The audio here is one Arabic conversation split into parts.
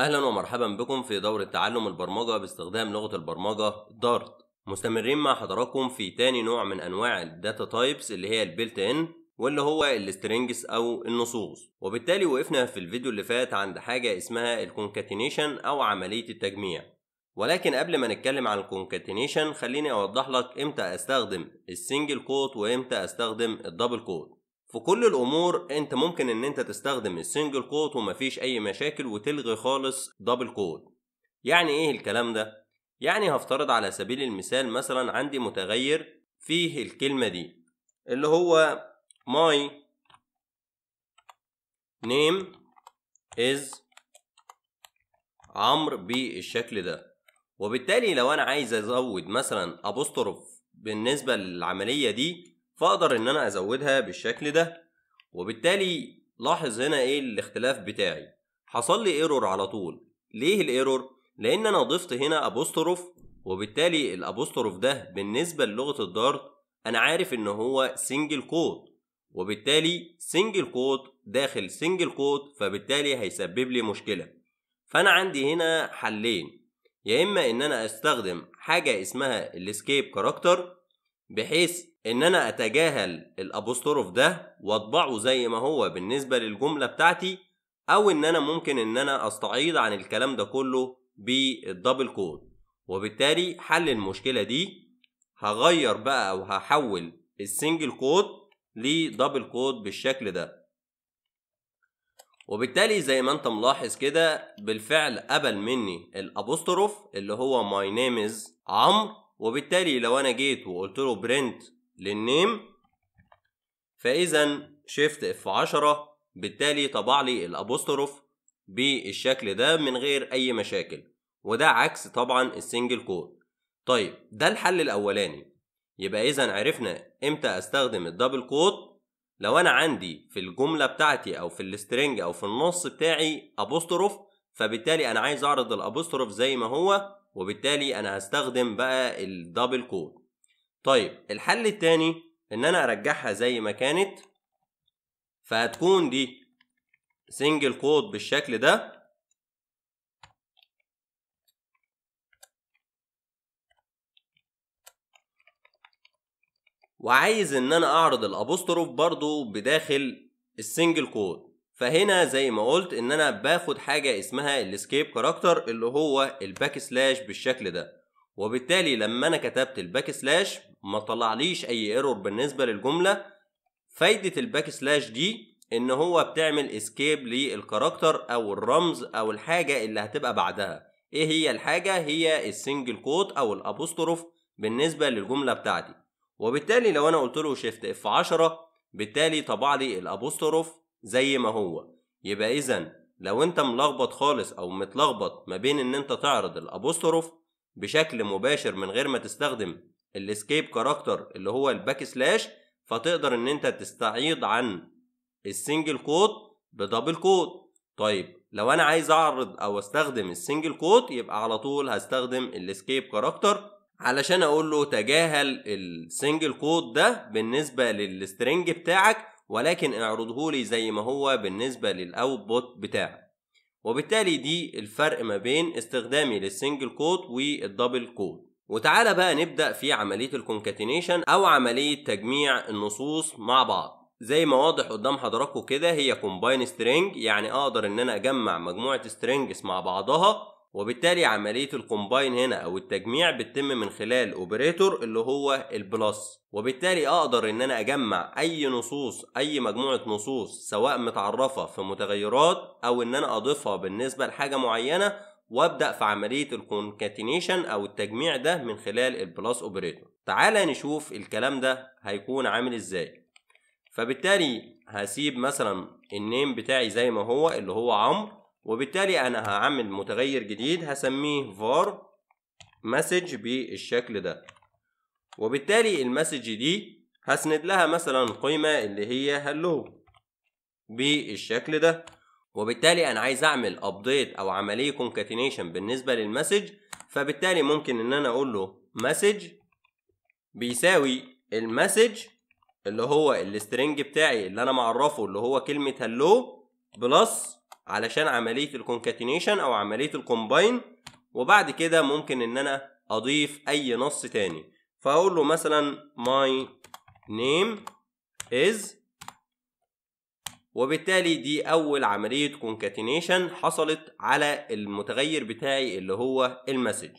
اهلا ومرحبا بكم في دورة تعلم البرمجة باستخدام لغة البرمجة دارت مستمرين مع حضراتكم في تاني نوع من انواع الداتا تايبس اللي هي البيلت ان واللي هو السترينجز او النصوص وبالتالي وقفنا في الفيديو اللي فات عند حاجة اسمها الكونكاتينيشن او عملية التجميع ولكن قبل ما نتكلم عن الكونكاتينيشن خليني اوضح لك امتى استخدم السنجل كوت وامتى استخدم الدبل كوت في كل الامور انت ممكن ان انت تستخدم السنجل كوت ومفيش اي مشاكل وتلغي خالص دبل كوت يعني ايه الكلام ده يعني هفترض على سبيل المثال مثلا عندي متغير فيه الكلمه دي اللي هو my name is عمرو بالشكل ده وبالتالي لو انا عايز ازود مثلا ابوستروف بالنسبه للعمليه دي فاقدر ان انا ازودها بالشكل ده وبالتالي لاحظ هنا ايه الاختلاف بتاعي حصل لي ايرور على طول ليه الايرور لان انا ضفت هنا ابوستروف وبالتالي الابوستروف ده بالنسبه للغه الدارت انا عارف ان هو سنجل كود وبالتالي سنجل كود داخل سنجل كود فبالتالي هيسبب لي مشكله فانا عندي هنا حلين يا اما ان انا استخدم حاجه اسمها الاسكيب كاركتر بحيث ان انا اتجاهل الابوستروف ده واطبعه زي ما هو بالنسبه للجمله بتاعتي او ان انا ممكن ان انا استعيض عن الكلام ده كله بالدبل كود وبالتالي حل المشكله دي هغير بقى او هحول السنجل كود لدبل كود بالشكل ده وبالتالي زي ما انت ملاحظ كده بالفعل قبل مني الابوستروف اللي هو ماي نيم از عمرو وبالتالي لو انا جيت وقلت له برنت للنيم فاذا شيفت اف 10 بالتالي طبع لي الابوستروف بالشكل ده من غير اي مشاكل وده عكس طبعا السنجل كود طيب ده الحل الاولاني يبقى اذا عرفنا امتى استخدم الدبل كود لو انا عندي في الجمله بتاعتي او في السترنج او في النص بتاعي ابوستروف فبالتالي انا عايز اعرض الابوستروف زي ما هو وبالتالي انا هستخدم بقى الدبل كوت طيب الحل التاني ان انا ارجعها زي ما كانت فهتكون دي سنجل كوت بالشكل ده وعايز ان انا اعرض الابوستروف برضو بداخل السنجل كود فهنا زي ما قلت ان انا باخد حاجه اسمها الاسكيب كاركتر اللي هو الباك سلاش بالشكل ده وبالتالي لما انا كتبت الباك سلاش ما طلعليش اي ايرور بالنسبه للجمله فايده الباك سلاش دي ان هو بتعمل اسكيب للكاركتر او الرمز او الحاجه اللي هتبقى بعدها ايه هي الحاجه هي السنجل كوت او الابوستروف بالنسبه للجمله بتاعتي وبالتالي لو انا قلت له شيفت اف 10 بالتالي طبع لي الابوستروف زي ما هو يبقى اذا لو انت ملخبط خالص او متلخبط ما بين ان انت تعرض الابوستروف بشكل مباشر من غير ما تستخدم الاسكيب كاركتر اللي هو الباك سلاش فتقدر ان انت تستعيض عن السنجل كوت بدبل كوت طيب لو انا عايز اعرض او استخدم السنجل كوت يبقى على طول هستخدم الاسكيب كاركتر علشان اقول له تجاهل السنجل كوت ده بالنسبه للسترنج بتاعك ولكن اعرضه لي زي ما هو بالنسبة للاوتبوت بتاعه وبالتالي دي الفرق ما بين استخدامي للسنجل كود والدبل كود وتعالى بقى نبدأ في عملية الكونكاتينيشن أو عملية تجميع النصوص مع بعض زي ما واضح قدام حضراتكم كده هي كومباين سترينج يعني اقدر ان انا اجمع مجموعة سترينجز مع بعضها وبالتالي عملية الكومباين هنا أو التجميع بتتم من خلال أوبريتور اللي هو البلس وبالتالي أقدر إن أنا أجمع أي نصوص أي مجموعة نصوص سواء متعرفة في متغيرات أو إن أنا أضيفها بالنسبة لحاجة معينة وابدأ في عملية الكونكاتينيشن أو التجميع ده من خلال البلس أوبريتور تعالى نشوف الكلام ده هيكون عامل إزاي فبالتالي هسيب مثلا النيم بتاعي زي ما هو اللي هو عمرو وبالتالي انا هعمل متغير جديد هسميه var مسج بالشكل ده وبالتالي المسج دي هسند لها مثلا قيمة اللي هي hello بالشكل ده وبالتالي انا عايز اعمل ابديت او عملية كونكاتينيشن بالنسبة للمسج فبالتالي ممكن ان انا اقول له مسج بيساوي المسج اللي هو السترنج بتاعي اللي انا معرفه اللي هو كلمة hello بلس علشان عمليه الكونكاتينيشن او عمليه الكومباين وبعد كده ممكن ان انا اضيف اي نص تاني فأقول له مثلا my name is وبالتالي دي اول عمليه كونكاتينيشن حصلت على المتغير بتاعي اللي هو المسج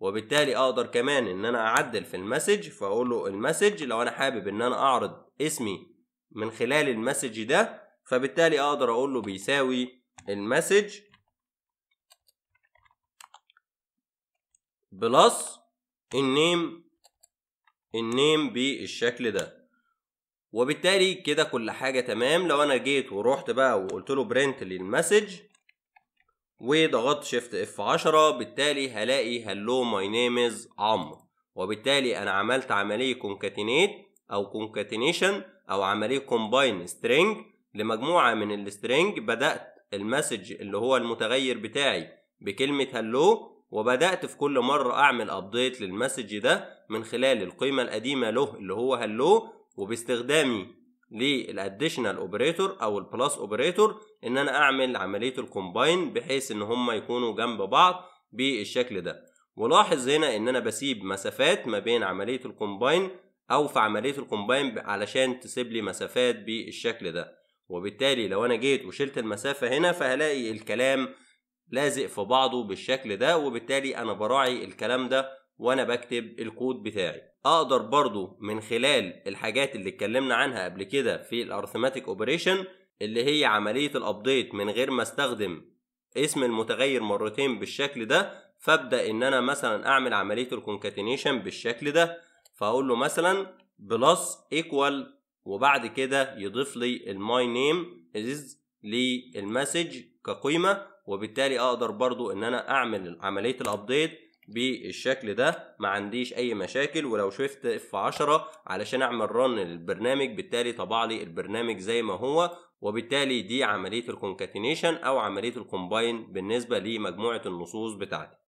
وبالتالي اقدر كمان ان انا اعدل في المسج فاقول له المسج لو انا حابب ان انا اعرض اسمي من خلال المسج ده فبالتالي اقدر اقول له بيساوي المسج بلس النيم النيم بالشكل ده وبالتالي كده كل حاجه تمام لو انا جيت ورحت بقى وقلت له برنت للمسج وضغطت شيفت اف 10 بالتالي هلاقي هلو ماي نيم از عمرو وبالتالي انا عملت عمليه كونكاتينيت او كونكاتينيشن او عمليه كومباين سترينج لمجموعه من السترينج بدات المسج اللي هو المتغير بتاعي بكلمة هلو وبدأت في كل مرة أعمل أبديت للمسج ده من خلال القيمة القديمة له اللي هو هلو وباستخدامي للاديشنال اوبريتور او البلس اوبريتور ان انا اعمل عمليه الكومباين بحيث ان هما يكونوا جنب بعض بالشكل ده ولاحظ هنا ان انا بسيب مسافات ما بين عمليه الكومباين او في عمليه الكومباين علشان تسيب لي مسافات بالشكل ده وبالتالي لو انا جيت وشلت المسافه هنا فهلاقي الكلام لازق في بعضه بالشكل ده وبالتالي انا براعي الكلام ده وانا بكتب الكود بتاعي اقدر برضو من خلال الحاجات اللي اتكلمنا عنها قبل كده في الارثماتيك اوبريشن اللي هي عمليه الابديت من غير ما استخدم اسم المتغير مرتين بالشكل ده فابدا ان انا مثلا اعمل عمليه الكونكاتينيشن بالشكل ده فاقول له مثلا بلس ايكوال وبعد كده يضيف لي الماي نيم از للمسج كقيمه وبالتالي اقدر برضو ان انا اعمل عمليه الابديت بالشكل ده ما عنديش اي مشاكل ولو شفت اف 10 علشان اعمل رن للبرنامج بالتالي طبع لي البرنامج زي ما هو وبالتالي دي عمليه الكونكاتينيشن او عمليه الكومباين بالنسبه لمجموعه النصوص بتاعتي